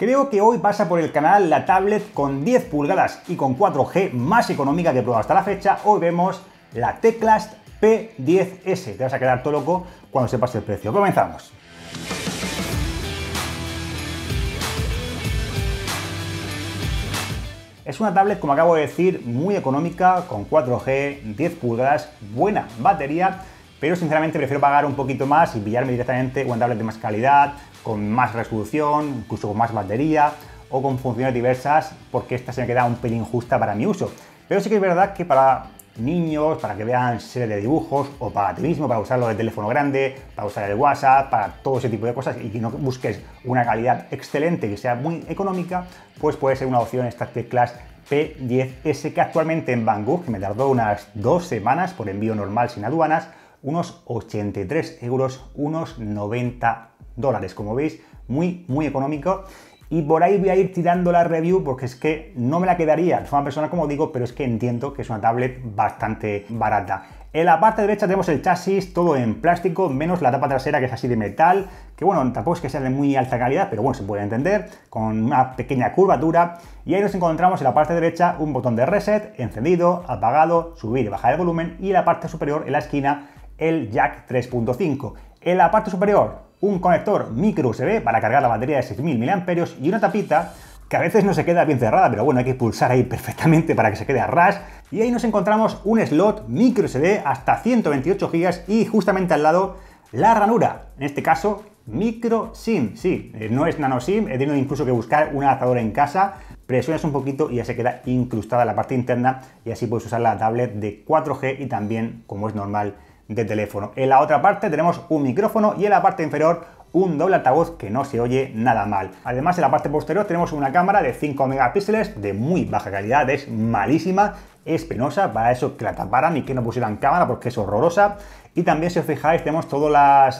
Creo que hoy pasa por el canal la tablet con 10 pulgadas y con 4G más económica que he probado hasta la fecha. Hoy vemos la Teclast P10S. Te vas a quedar todo loco cuando sepas el precio. Comenzamos. Es una tablet, como acabo de decir, muy económica, con 4G, 10 pulgadas, buena batería pero sinceramente prefiero pagar un poquito más y pillarme directamente un tablet de más calidad, con más resolución, incluso con más batería o con funciones diversas, porque esta se me queda un pelín justa para mi uso. Pero sí que es verdad que para niños, para que vean series de dibujos o para ti mismo, para usarlo de teléfono grande, para usar el WhatsApp, para todo ese tipo de cosas y que no busques una calidad excelente que sea muy económica, pues puede ser una opción esta teclas P10S que actualmente en Bangkok, que me tardó unas dos semanas por envío normal sin aduanas, unos 83 euros, unos 90 dólares. Como veis, muy, muy económico. Y por ahí voy a ir tirando la review porque es que no me la quedaría. Soy una persona, como digo, pero es que entiendo que es una tablet bastante barata. En la parte derecha tenemos el chasis, todo en plástico, menos la tapa trasera que es así de metal, que bueno, tampoco es que sea de muy alta calidad, pero bueno, se puede entender, con una pequeña curvatura. Y ahí nos encontramos en la parte derecha un botón de reset, encendido, apagado, subir y bajar el volumen, y en la parte superior, en la esquina, el jack 3.5. En la parte superior, un conector micro USB para cargar la batería de 6.000 mAh y una tapita que a veces no se queda bien cerrada, pero bueno, hay que pulsar ahí perfectamente para que se quede a ras. Y ahí nos encontramos un slot micro usb hasta 128 GB y justamente al lado la ranura, en este caso micro SIM, sí, eh, no es nano SIM, he tenido incluso que buscar una adaptadora en casa, presionas un poquito y ya se queda incrustada la parte interna y así puedes usar la tablet de 4G y también, como es normal, de teléfono. En la otra parte tenemos un micrófono y en la parte inferior un doble altavoz que no se oye nada mal. Además en la parte posterior tenemos una cámara de 5 megapíxeles de muy baja calidad, es malísima, es penosa, para eso que la taparan y que no pusieran cámara porque es horrorosa. Y también si os fijáis tenemos todos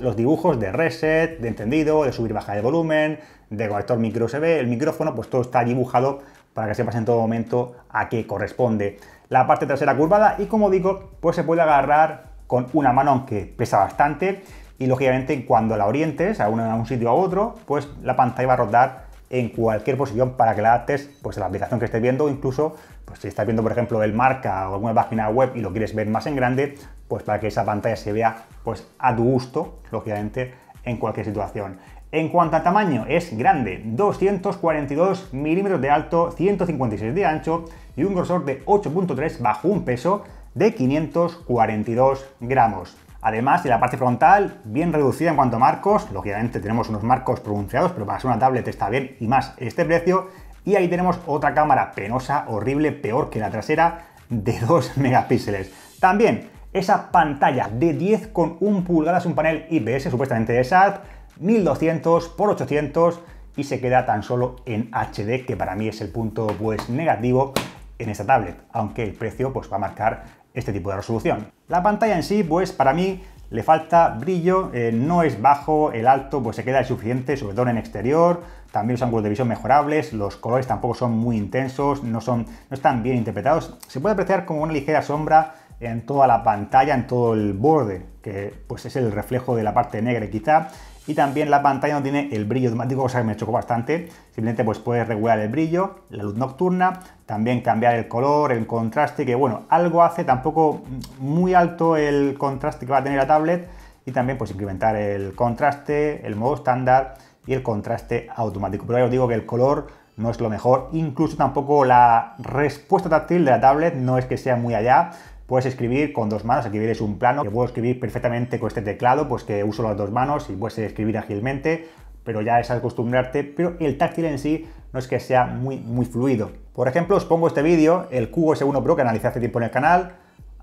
los dibujos de reset, de encendido, de subir y bajar de volumen, de conector micro USB, el micrófono, pues todo está dibujado para que sepas en todo momento a qué corresponde. La parte trasera curvada y como digo, pues se puede agarrar con una mano, aunque pesa bastante. Y lógicamente cuando la orientes a, un sitio a otro, pues la pantalla va a rodar en cualquier posición para que la adaptes pues, a la aplicación que estés viendo, incluso pues, si estás viendo, por ejemplo, el marca o alguna página web y lo quieres ver más en grande, pues para que esa pantalla se vea pues, a tu gusto, lógicamente, en cualquier situación. En cuanto a tamaño, es grande, 242 milímetros de alto, 156 de ancho y un grosor de 8.3 bajo un peso de 542 gramos. Además, de la parte frontal, bien reducida en cuanto a marcos, lógicamente tenemos unos marcos pronunciados, pero para ser una tablet está bien y más este precio. Y ahí tenemos otra cámara penosa, horrible, peor que la trasera, de 2 megapíxeles. También esa pantalla de 10,1 pulgadas, un panel IPS supuestamente de SAT 1200 x 800 y se queda tan solo en HD, que para mí es el punto pues negativo en esta tablet, aunque el precio pues va a marcar este tipo de resolución. La pantalla en sí, pues para mí le falta brillo, eh, no es bajo, el alto pues se queda suficiente sobre todo en exterior, también los ángulos de visión mejorables, los colores tampoco son muy intensos, no, son, no están bien interpretados, se puede apreciar como una ligera sombra en toda la pantalla, en todo el borde, que pues es el reflejo de la parte negra quizá. Y también la pantalla no tiene el brillo automático, cosa que me chocó bastante. Simplemente pues puedes regular el brillo, la luz nocturna, también cambiar el color, el contraste, que bueno, algo hace tampoco muy alto el contraste que va a tener la tablet. Y también pues incrementar el contraste, el modo estándar y el contraste automático. Pero ya os digo que el color no es lo mejor. Incluso tampoco la respuesta táctil de la tablet no es que sea muy allá. Puedes escribir con dos manos, aquí veréis un plano que puedo escribir perfectamente con este teclado, pues que uso las dos manos y puedes escribir ágilmente, pero ya es acostumbrarte, pero el táctil en sí no es que sea muy, muy fluido. Por ejemplo, os pongo este vídeo, el Cubo 1 Pro que analicé hace tiempo en el canal,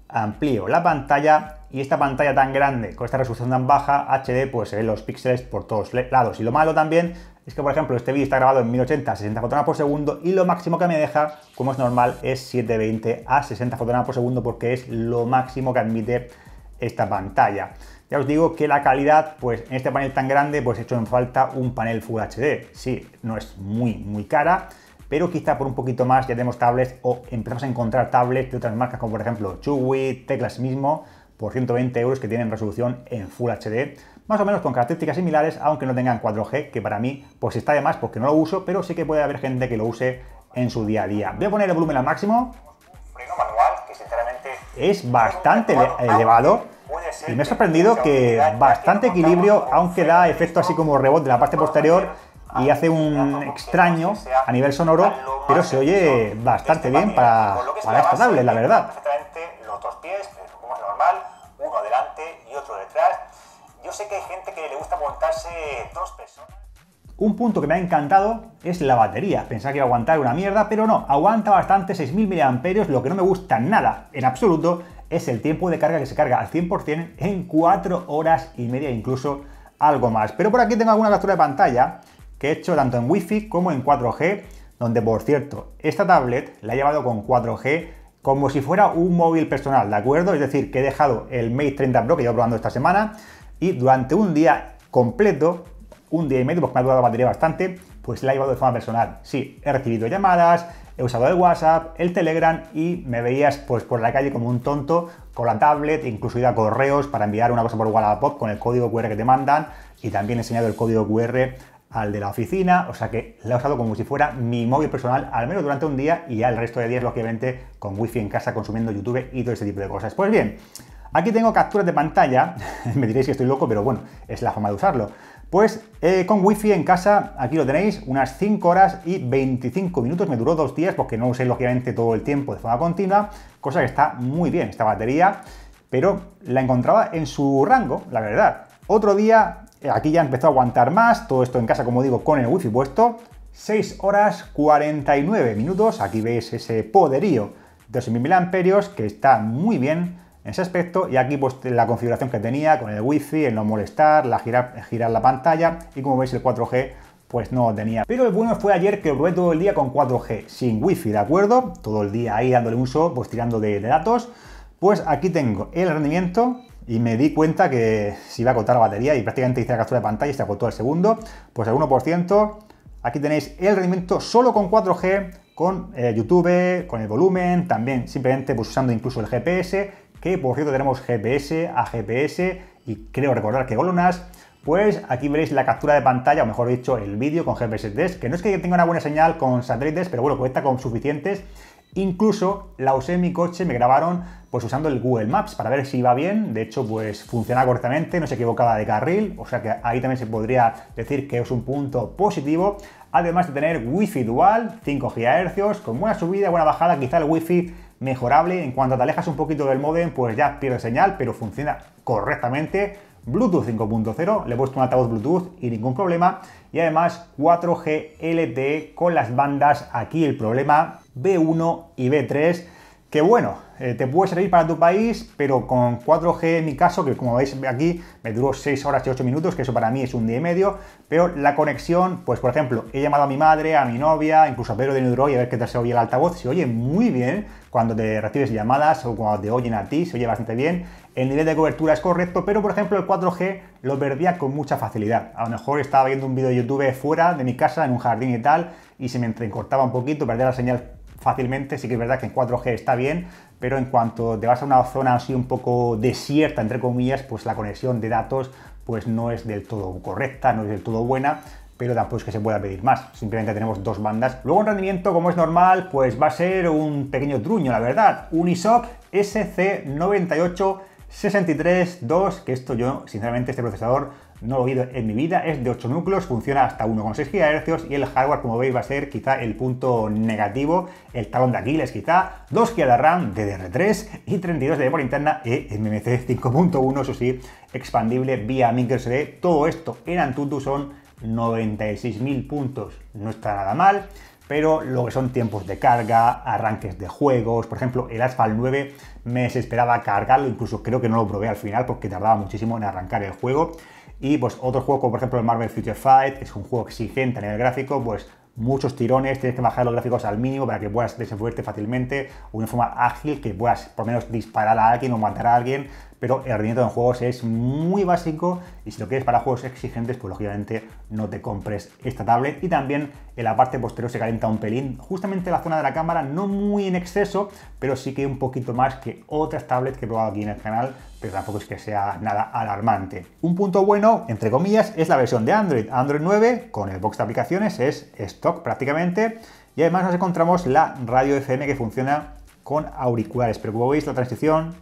amplío la pantalla y esta pantalla tan grande con esta resolución tan baja HD pues se ven los píxeles por todos lados y lo malo también es que, por ejemplo, este vídeo está grabado en 1080 a 60 fotogramas por segundo y lo máximo que me deja, como es normal, es 720 a 60 fotogramas por segundo porque es lo máximo que admite esta pantalla. Ya os digo que la calidad, pues en este panel tan grande, pues he hecho en falta un panel Full HD. Sí, no es muy, muy cara, pero quizá por un poquito más ya tenemos tablets o empezamos a encontrar tablets de otras marcas como por ejemplo Chewy, Teclas mismo, por 120 euros que tienen resolución en Full HD, más o menos con características similares, aunque no tengan 4G, que para mí pues está de más porque no lo uso, pero sí que puede haber gente que lo use en su día a día. Voy a poner el volumen al máximo. es bastante elevado. Y me he sorprendido que bastante equilibrio, aunque da efecto así como rebote en la parte posterior y hace un extraño a nivel sonoro, pero se oye este bastante bien para, para esta la verdad. hay gente que le gusta montarse dos personas. Un punto que me ha encantado es la batería. Pensaba que iba a aguantar una mierda, pero no, aguanta bastante 6.000 mAh. Lo que no me gusta nada, en absoluto, es el tiempo de carga que se carga al 100% en 4 horas y media, incluso algo más. Pero por aquí tengo alguna captura de pantalla que he hecho tanto en Wi-Fi como en 4G, donde por cierto, esta tablet la he llevado con 4G como si fuera un móvil personal, ¿de acuerdo? Es decir, que he dejado el Mate 30 Pro que llevo probando esta semana, y durante un día completo, un día y medio, porque me ha durado la batería bastante, pues la he llevado de forma personal. Sí, he recibido llamadas, he usado el WhatsApp, el Telegram y me veías pues por la calle como un tonto con la tablet, incluso iba a correos para enviar una cosa por Wallapop con el código QR que te mandan y también he enseñado el código QR al de la oficina, o sea que la he usado como si fuera mi móvil personal, al menos durante un día y ya el resto de días, lo que vente con wifi en casa, consumiendo YouTube y todo ese tipo de cosas. Pues bien, Aquí tengo capturas de pantalla, me diréis que estoy loco, pero bueno, es la forma de usarlo. Pues con eh, con wifi en casa, aquí lo tenéis, unas 5 horas y 25 minutos, me duró dos días porque no usé lógicamente todo el tiempo de forma continua, cosa que está muy bien esta batería, pero la encontraba en su rango, la verdad. Otro día, eh, aquí ya empezó a aguantar más, todo esto en casa, como digo, con el wifi puesto, 6 horas 49 minutos, aquí veis ese poderío de 2000 amperios que está muy bien, en ese aspecto y aquí pues la configuración que tenía con el wifi, el no molestar, la girar, girar la pantalla y como veis el 4G pues no tenía. Pero el bueno fue ayer que lo probé todo el día con 4G, sin wifi, ¿de acuerdo? Todo el día ahí dándole uso, pues tirando de, datos. Pues aquí tengo el rendimiento y me di cuenta que si iba a cortar la batería y prácticamente hice la captura de pantalla y se agotó al segundo, pues al 1%. Aquí tenéis el rendimiento solo con 4G, con eh, YouTube, con el volumen, también simplemente pues usando incluso el GPS que por cierto tenemos GPS a GPS y creo recordar que GOLONAS, pues aquí veréis la captura de pantalla, o mejor dicho, el vídeo con GPS test, que no es que tenga una buena señal con satélites, pero bueno, cuenta con suficientes. Incluso la usé en mi coche, me grabaron pues usando el Google Maps para ver si iba bien. De hecho, pues funcionaba correctamente, no se equivocaba de carril, o sea que ahí también se podría decir que es un punto positivo. Además de tener Wi-Fi dual, 5 GHz, con buena subida, buena bajada, quizá el Wi-Fi mejorable. En cuanto te alejas un poquito del modem, pues ya pierde señal, pero funciona correctamente. Bluetooth 5.0, le he puesto un altavoz Bluetooth y ningún problema. Y además 4G LTE con las bandas, aquí el problema B1 y B3 que bueno, eh, te puede servir para tu país, pero con 4G en mi caso, que como veis aquí, me duró 6 horas y 8 minutos, que eso para mí es un día y medio, pero la conexión, pues por ejemplo, he llamado a mi madre, a mi novia, incluso a Pedro de y a ver qué tal se oye el altavoz, se oye muy bien cuando te recibes llamadas o cuando te oyen a ti, se oye bastante bien, el nivel de cobertura es correcto, pero por ejemplo el 4G lo perdía con mucha facilidad. A lo mejor estaba viendo un vídeo de YouTube fuera de mi casa, en un jardín y tal, y se me entrecortaba un poquito, perdía la señal fácilmente. Sí que es verdad que en 4G está bien, pero en cuanto te vas a una zona así un poco desierta, entre comillas, pues la conexión de datos pues no es del todo correcta, no es del todo buena, pero tampoco es que se pueda pedir más. Simplemente tenemos dos bandas. Luego en rendimiento, como es normal, pues va a ser un pequeño truño, la verdad. Unisoc SC98 63.2, que esto yo, sinceramente, este procesador no lo he oído en mi vida, es de 8 núcleos, funciona hasta 1,6 GHz y el hardware, como veis, va a ser quizá el punto negativo, el talón de Aquiles quizá, 2 GB de RAM DDR3 y 32 de memoria interna e MMC 5.1, eso sí, expandible vía microSD. Todo esto en Antutu son 96.000 puntos, no está nada mal pero lo que son tiempos de carga, arranques de juegos, por ejemplo, el Asphalt 9 me desesperaba cargarlo, incluso creo que no lo probé al final porque tardaba muchísimo en arrancar el juego. Y pues otro juego como por ejemplo el Marvel Future Fight, es un juego exigente en el gráfico, pues muchos tirones, tienes que bajar los gráficos al mínimo para que puedas desenvolverte fácilmente, una forma ágil, que puedas por lo menos disparar a alguien o matar a alguien pero el rendimiento en juegos es muy básico y si lo quieres para juegos exigentes, pues lógicamente no te compres esta tablet. Y también en la parte posterior se calienta un pelín, justamente la zona de la cámara, no muy en exceso, pero sí que un poquito más que otras tablets que he probado aquí en el canal, pero tampoco es que sea nada alarmante. Un punto bueno, entre comillas, es la versión de Android. Android 9 con el box de aplicaciones es stock prácticamente. Y además nos encontramos la radio FM que funciona con auriculares. Pero como veis, la transición,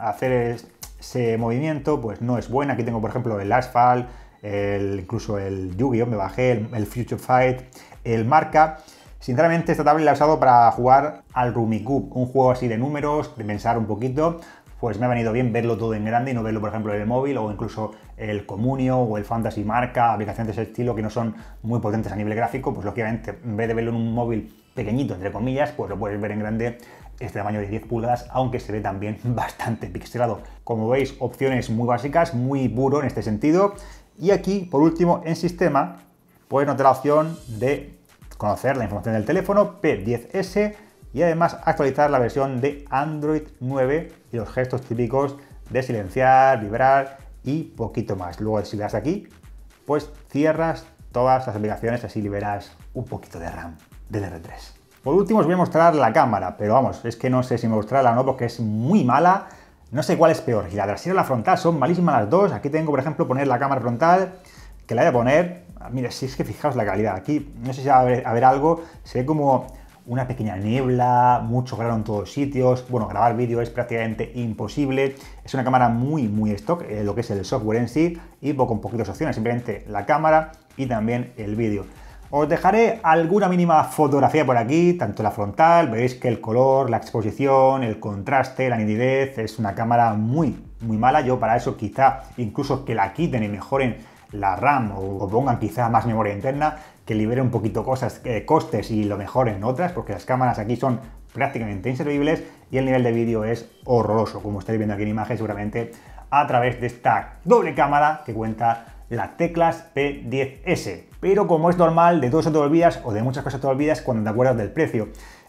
hacer es ese movimiento pues no es buena. Aquí tengo, por ejemplo, el Asphalt, el, incluso el Yu-Gi-Oh! me bajé, el, Future Fight, el Marca. Sinceramente, esta tablet la he usado para jugar al Rumikub, un juego así de números, de pensar un poquito. Pues me ha venido bien verlo todo en grande y no verlo, por ejemplo, en el móvil o incluso el Comunio o el Fantasy Marca, aplicaciones de ese estilo que no son muy potentes a nivel gráfico. Pues lógicamente, en vez de verlo en un móvil pequeñito, entre comillas, pues lo puedes ver en grande este tamaño de 10 pulgadas, aunque se ve también bastante pixelado. Como veis, opciones muy básicas, muy puro en este sentido. Y aquí, por último, en sistema, puedes notar la opción de conocer la información del teléfono P10S y además actualizar la versión de Android 9 y los gestos típicos de silenciar, vibrar y poquito más. Luego, si le das aquí, pues cierras todas las aplicaciones, así liberas un poquito de RAM de r 3 por último os voy a mostrar la cámara, pero vamos, es que no sé si mostrarla o no porque es muy mala. No sé cuál es peor, y la trasera o la frontal, son malísimas las dos. Aquí tengo, por ejemplo, poner la cámara frontal, que la voy a poner. Ah, mira, si es que fijaos la calidad, aquí no sé si va a haber, algo, se ve como una pequeña niebla, mucho grano en todos sitios. Bueno, grabar vídeo es prácticamente imposible. Es una cámara muy, muy stock, eh, lo que es el software en sí, y con poquitas opciones, simplemente la cámara y también el vídeo. Os dejaré alguna mínima fotografía por aquí, tanto la frontal, veréis que el color, la exposición, el contraste, la nitidez, es una cámara muy, muy mala. Yo para eso quizá incluso que la quiten y mejoren la RAM o, pongan quizá más memoria interna, que libere un poquito cosas, eh, costes y lo mejoren otras, porque las cámaras aquí son prácticamente inservibles y el nivel de vídeo es horroroso, como estáis viendo aquí en imagen seguramente a través de esta doble cámara que cuenta las teclas P10S. Pero como es normal, de todo eso te olvidas o de muchas cosas te olvidas cuando te acuerdas del precio.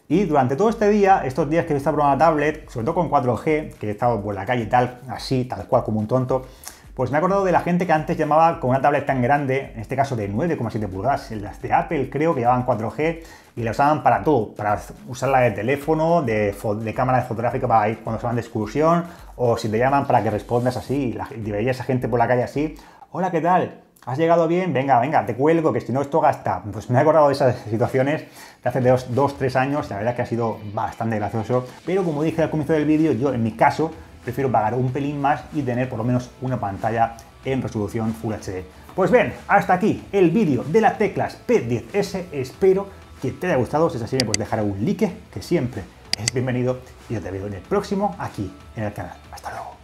Y durante todo este día, estos días que he estado probando la tablet, sobre todo con 4G, que he estado por la calle y tal, así, tal cual como un tonto, pues me he acordado de la gente que antes llamaba con una tablet tan grande, en este caso de 9,7 pulgadas, las de Apple creo que llevaban 4G y la usaban para todo, para usarla de teléfono, de, cámara de fotográfica para ir cuando se van de excursión, o si te llaman para que respondas así, y, la, a esa gente por la calle así, hola, ¿qué tal? ¿Has llegado bien? Venga, venga, te cuelgo, que si no esto gasta. Pues me he acordado de esas situaciones de hace dos, dos, tres años, la verdad que ha sido bastante gracioso, pero como dije al comienzo del vídeo, yo en mi caso prefiero pagar un pelín más y tener por lo menos una pantalla en resolución Full HD. Pues bien, hasta aquí el vídeo de las teclas P10S, espero que te haya gustado, si es así me puedes dejar un like, que siempre es bienvenido, y yo te veo en el próximo aquí en el canal. Hasta luego.